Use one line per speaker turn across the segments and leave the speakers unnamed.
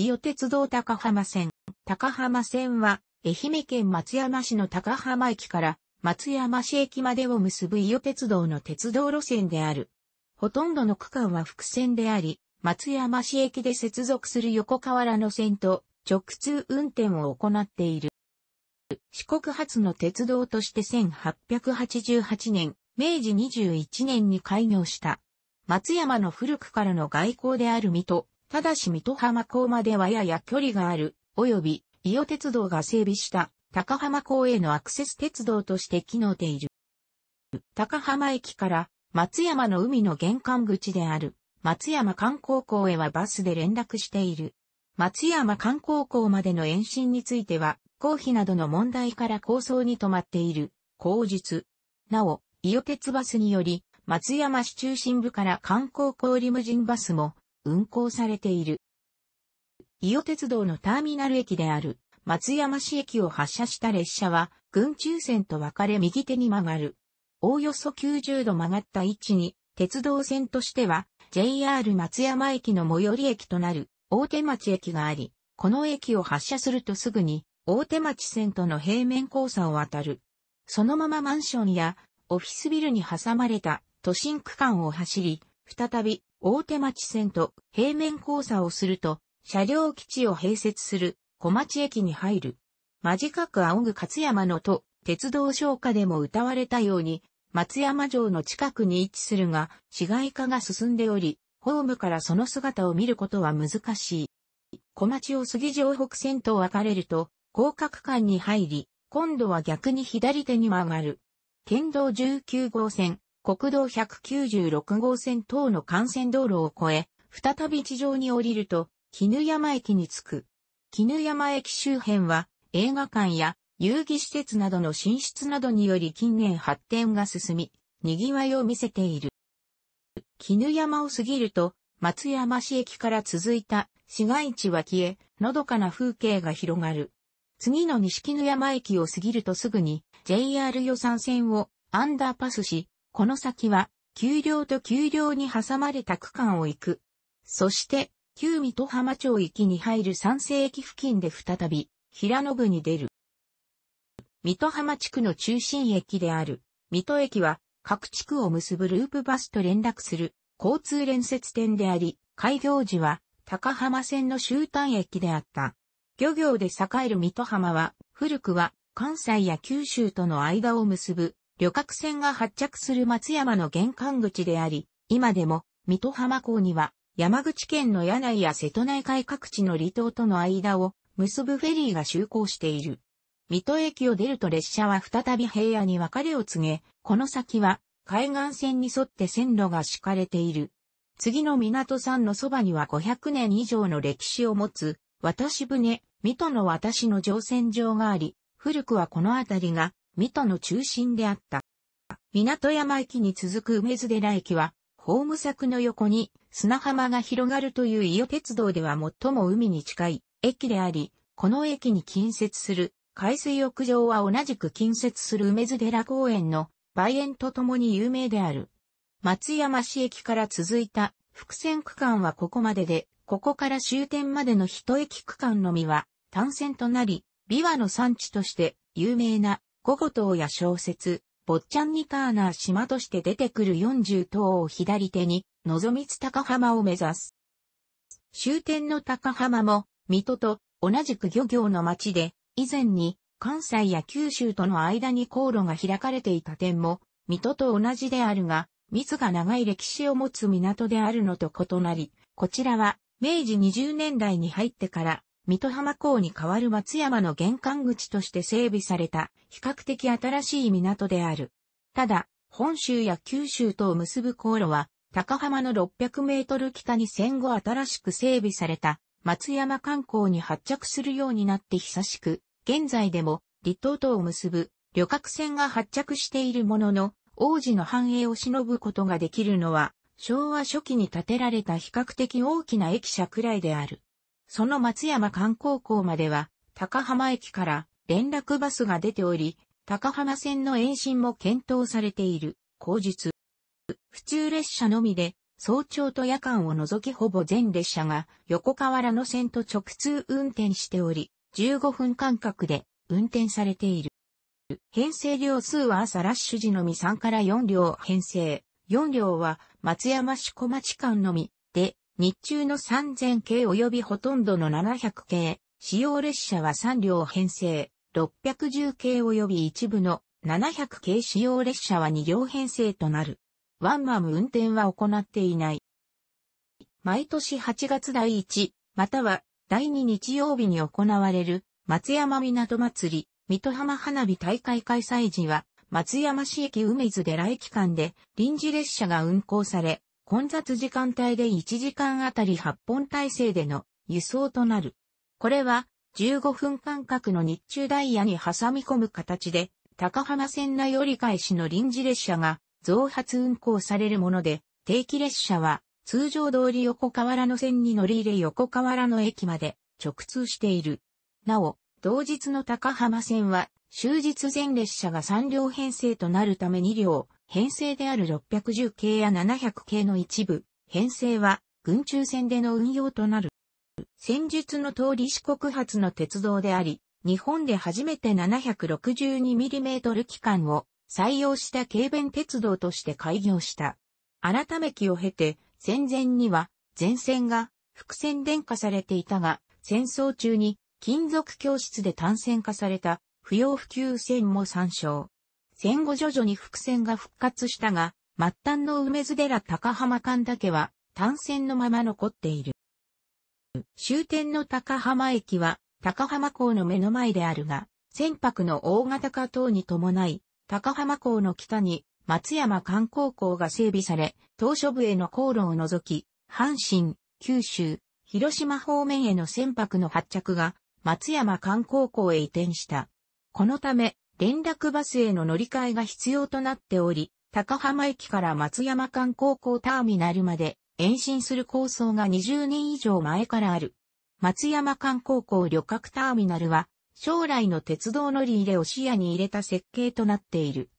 伊予鉄道高浜線。高浜線は、愛媛県松山市の高浜駅から松山市駅までを結ぶ伊予鉄道の鉄道路線である。ほとんどの区間は複線であり、松山市駅で接続する横河原の線と直通運転を行っている。四国発の鉄道として1888年、明治21年に開業した。松山の古くからの外交である水戸、ただし水戸浜港まではやや距離がある、及び、伊予鉄道が整備した高浜港へのアクセス鉄道として機能ている。高浜駅から松山の海の玄関口である松山観光港へはバスで連絡している。松山観光港までの延伸については、公費などの問題から構想に止まっている、口述。なお、伊予鉄バスにより、松山市中心部から観光港リムジンバスも運行されている。伊予鉄道のターミナル駅である松山市駅を発車した列車は、群中線と分かれ右手に曲がる。おおよそ90度曲がった位置に、鉄道線としては、JR 松山駅の最寄り駅となる大手町駅があり、この駅を発車するとすぐに、大手町線との平面交差を渡る。そのままマンションやオフィスビルに挟まれた都心区間を走り、再び大手町線と平面交差をすると、車両基地を併設する小町駅に入る。間近く仰ぐ勝山の都、鉄道消化でも歌われたように、松山城の近くに位置するが、市街化が進んでおり、ホームからその姿を見ることは難しい。小町を杉城北線と分かれると、広角間に入り、今度は逆に左手に曲がる。県道19号線、国道196号線等の幹線道路を越え、再び地上に降りると、絹山駅に着く。絹山駅周辺は、映画館や遊戯施設などの進出などにより近年発展が進み、賑わいを見せている。絹山を過ぎると、松山市駅から続いた市街地は消え、のどかな風景が広がる。次の西絹山駅を過ぎるとすぐに JR 予算線をアンダーパスし、この先は、丘陵と丘陵に挟まれた区間を行く。そして、旧水戸浜町きに入る三世駅付近で再び、平野部に出る。水戸浜地区の中心駅である、水戸駅は、各地区を結ぶループバスと連絡する、交通連接点であり、開業時は、高浜線の終端駅であった。漁業で栄える水戸浜は、古くは、関西や九州との間を結ぶ旅客船が発着する松山の玄関口であり、今でも、水戸浜港には、山口県の柳や瀬戸内海各地の離島との間を結ぶフェリーが就航している。水戸駅を出ると列車は再び平野に別れを告げ、この先は海岸線に沿って線路が敷かれている。次の港さんのそばには500年以上の歴史を持つ、渡し船、水戸の渡しの乗船場があり、古くはこの辺りが水戸の中心であった。港山駅に続く梅津寺駅は、ホーム柵の横に砂浜が広がるという伊予鉄道では最も海に近い駅であり、この駅に近接する海水浴場は同じく近接する梅津寺公園の梅園とともに有名である。松山市駅から続いた伏線区間はここまでで、ここから終点までの一駅区間のみは単線となり、琵琶の産地として有名な五五島や小説、坊ちゃんにターナー島として出てくる40島を左手に、望みつ高浜を目指す。終点の高浜も、水戸と同じく漁業の町で、以前に関西や九州との間に航路が開かれていた点も、水戸と同じであるが、水が長い歴史を持つ港であるのと異なり、こちらは明治20年代に入ってから水戸浜港に代わる松山の玄関口として整備された比較的新しい港である。ただ、本州や九州とを結ぶ航路は、高浜の600メートル北に戦後新しく整備された松山観光に発着するようになって久しく、現在でも離島とを結ぶ旅客船が発着しているものの、王子の繁栄を忍ぶことができるのは、昭和初期に建てられた比較的大きな駅舎くらいである。その松山観光港までは、高浜駅から連絡バスが出ており、高浜線の延伸も検討されている、後日。普通列車のみで、早朝と夜間を除きほぼ全列車が横河原の線と直通運転しており、15分間隔で運転されている。編成両数は朝ラッシュ時のみ3から4両編成。4両は松山市小町間のみで日中の3000系及びほとんどの700系、使用列車は3両編成、610系及び一部の700系使用列車は2両編成となる。ワンマム運転は行っていない。毎年8月第1、または第2日曜日に行われる松山港祭り、水戸浜花火大会開催時は、松山市駅梅津で来間で臨時列車が運行され、混雑時間帯で1時間あたり8本体制での輸送となる。これは15分間隔の日中ダイヤに挟み込む形で、高浜線内折り返しの臨時列車が増発運行されるもので、定期列車は通常通り横河原の線に乗り入れ横河原の駅まで直通している。なお、同日の高浜線は終日全列車が3両編成となるため2両、編成である610系や700系の一部、編成は、軍中線での運用となる。戦術の通り四国発の鉄道であり、日本で初めて 762mm 機関を採用した軽便鉄道として開業した。改め期を経て、戦前には前線が伏線電化されていたが、戦争中に金属教室で単線化された不要不急線も参照。戦後徐々に伏線が復活したが、末端の梅津寺高浜間だけは単線のまま残っている。終点の高浜駅は高浜港の目の前であるが、船舶の大型化等に伴い、高浜港の北に松山観光港が整備され、島嶼部への航路を除き、阪神、九州、広島方面への船舶の発着が松山観光港へ移転した。このため、連絡バスへの乗り換えが必要となっており、高浜駅から松山間高校ターミナルまで延伸する構想が20年以上前からある。松山間高校旅客ターミナルは将来の鉄道乗り入れを視野に入れた設計となっている。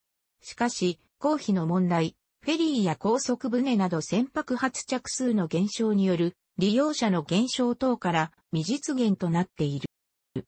しかし、公費の問題、フェリーや高速船など船舶発着数の減少による利用者の減少等から未実現となっている。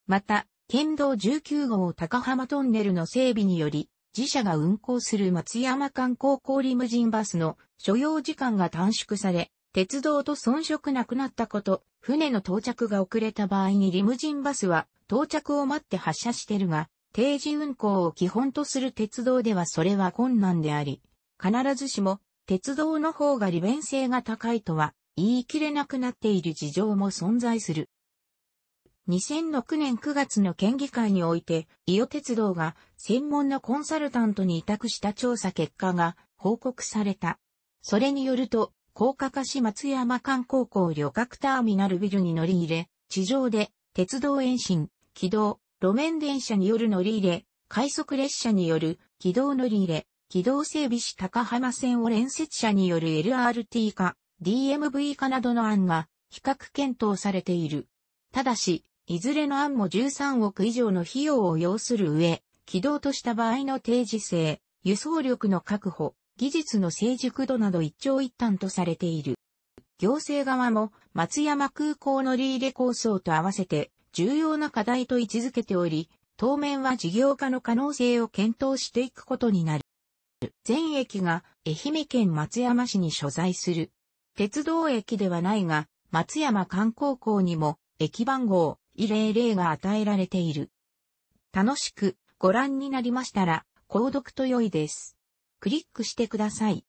また、県道19号高浜トンネルの整備により、自社が運行する松山間高校リムジンバスの所要時間が短縮され、鉄道と遜色なくなったこと、船の到着が遅れた場合にリムジンバスは到着を待って発車してるが、定時運行を基本とする鉄道ではそれは困難であり、必ずしも鉄道の方が利便性が高いとは言い切れなくなっている事情も存在する。2006年9月の県議会において、伊予鉄道が専門のコンサルタントに委託した調査結果が報告された。それによると、高架化市松山間高校旅客ターミナルビルに乗り入れ、地上で鉄道延伸、軌道、路面電車による乗り入れ、快速列車による軌道乗り入れ、軌道整備士高浜線を連接車による LRT 化、DMV 化などの案が比較検討されている。ただし、いずれの案も13億以上の費用を要する上、軌道とした場合の定時性、輸送力の確保、技術の成熟度など一長一短とされている。行政側も松山空港乗り入れ構想と合わせて重要な課題と位置づけており、当面は事業化の可能性を検討していくことになる。全駅が愛媛県松山市に所在する。鉄道駅ではないが、松山観光港にも駅番号、異例例が与えられている。楽しくご覧になりましたら、購読と良いです。クリックしてください。